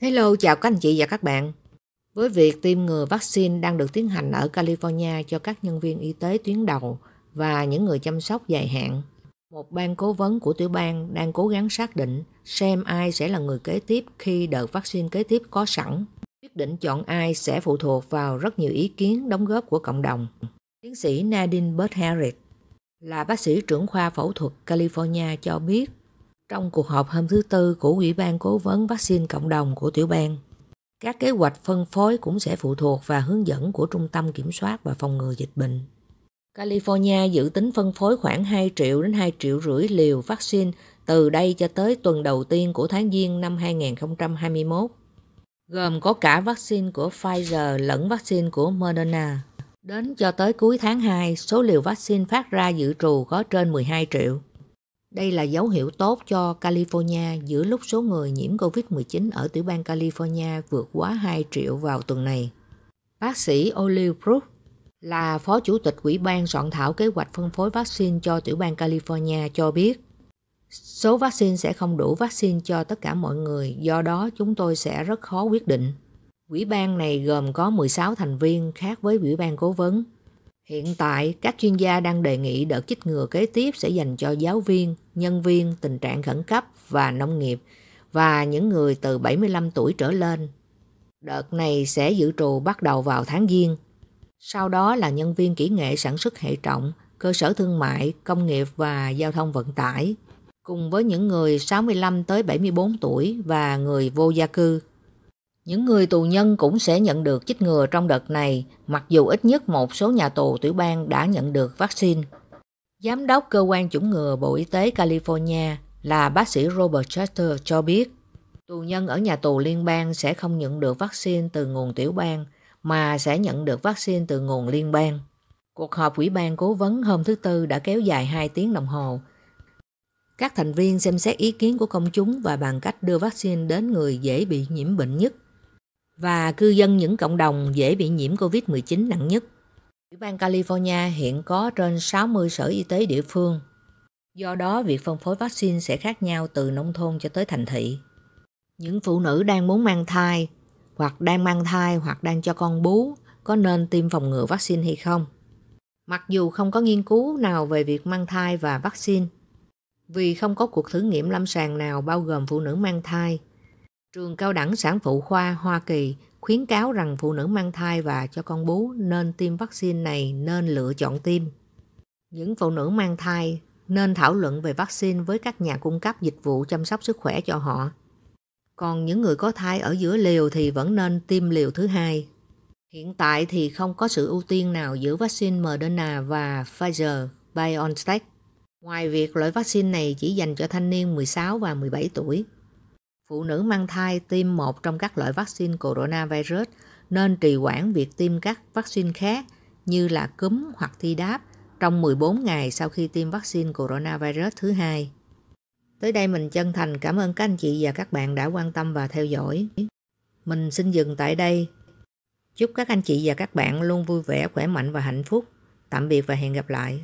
Hello, chào các anh chị và các bạn. Với việc tiêm ngừa vaccine đang được tiến hành ở California cho các nhân viên y tế tuyến đầu và những người chăm sóc dài hạn, một ban cố vấn của tiểu bang đang cố gắng xác định xem ai sẽ là người kế tiếp khi đợt vaccine kế tiếp có sẵn. Quyết định chọn ai sẽ phụ thuộc vào rất nhiều ý kiến đóng góp của cộng đồng. Tiến sĩ Nadine Bert Harris là bác sĩ trưởng khoa phẫu thuật California cho biết trong cuộc họp hôm thứ Tư của Ủy ban Cố vấn Vaccine Cộng đồng của tiểu bang. Các kế hoạch phân phối cũng sẽ phụ thuộc vào hướng dẫn của Trung tâm Kiểm soát và Phòng ngừa Dịch bệnh. California dự tính phân phối khoảng 2 triệu đến 2 triệu rưỡi liều vaccine từ đây cho tới tuần đầu tiên của tháng Giêng năm 2021, gồm có cả vaccine của Pfizer lẫn vaccine của Moderna. Đến cho tới cuối tháng 2, số liều vaccine phát ra dự trù có trên 12 triệu. Đây là dấu hiệu tốt cho California giữa lúc số người nhiễm COVID-19 ở tiểu bang California vượt quá 2 triệu vào tuần này. Bác sĩ Olive Brook là Phó Chủ tịch quỹ ban soạn thảo kế hoạch phân phối vaccine cho tiểu bang California cho biết Số vaccine sẽ không đủ vaccine cho tất cả mọi người, do đó chúng tôi sẽ rất khó quyết định. Quỹ ban này gồm có 16 thành viên khác với quỹ ban cố vấn. Hiện tại, các chuyên gia đang đề nghị đợt chích ngừa kế tiếp sẽ dành cho giáo viên, nhân viên, tình trạng khẩn cấp và nông nghiệp và những người từ 75 tuổi trở lên. Đợt này sẽ dự trù bắt đầu vào tháng Giêng. Sau đó là nhân viên kỹ nghệ sản xuất hệ trọng, cơ sở thương mại, công nghiệp và giao thông vận tải, cùng với những người 65 tới 74 tuổi và người vô gia cư. Những người tù nhân cũng sẽ nhận được chích ngừa trong đợt này, mặc dù ít nhất một số nhà tù tiểu bang đã nhận được vaccine. Giám đốc cơ quan chủng ngừa Bộ Y tế California là bác sĩ Robert Chester cho biết, tù nhân ở nhà tù liên bang sẽ không nhận được vaccine từ nguồn tiểu bang, mà sẽ nhận được vaccine từ nguồn liên bang. Cuộc họp ủy ban cố vấn hôm thứ Tư đã kéo dài 2 tiếng đồng hồ. Các thành viên xem xét ý kiến của công chúng và bằng cách đưa vaccine đến người dễ bị nhiễm bệnh nhất và cư dân những cộng đồng dễ bị nhiễm COVID-19 nặng nhất. Ủy ban California hiện có trên 60 sở y tế địa phương. Do đó, việc phân phối vaccine sẽ khác nhau từ nông thôn cho tới thành thị. Những phụ nữ đang muốn mang thai, hoặc đang mang thai hoặc đang cho con bú, có nên tiêm phòng ngừa vaccine hay không? Mặc dù không có nghiên cứu nào về việc mang thai và vaccine, vì không có cuộc thử nghiệm lâm sàng nào bao gồm phụ nữ mang thai, Trường cao đẳng sản phụ khoa Hoa Kỳ khuyến cáo rằng phụ nữ mang thai và cho con bú nên tiêm vaccine này nên lựa chọn tiêm. Những phụ nữ mang thai nên thảo luận về vaccine với các nhà cung cấp dịch vụ chăm sóc sức khỏe cho họ. Còn những người có thai ở giữa liều thì vẫn nên tiêm liều thứ hai. Hiện tại thì không có sự ưu tiên nào giữa vaccine Moderna và Pfizer-BioNTech. Ngoài việc loại vaccine này chỉ dành cho thanh niên 16 và 17 tuổi, Phụ nữ mang thai tiêm một trong các loại vaccine coronavirus nên trì hoãn việc tiêm các vaccine khác như là cúm hoặc thi đáp trong 14 ngày sau khi tiêm vaccine coronavirus thứ hai. Tới đây mình chân thành cảm ơn các anh chị và các bạn đã quan tâm và theo dõi. Mình xin dừng tại đây. Chúc các anh chị và các bạn luôn vui vẻ, khỏe mạnh và hạnh phúc. Tạm biệt và hẹn gặp lại.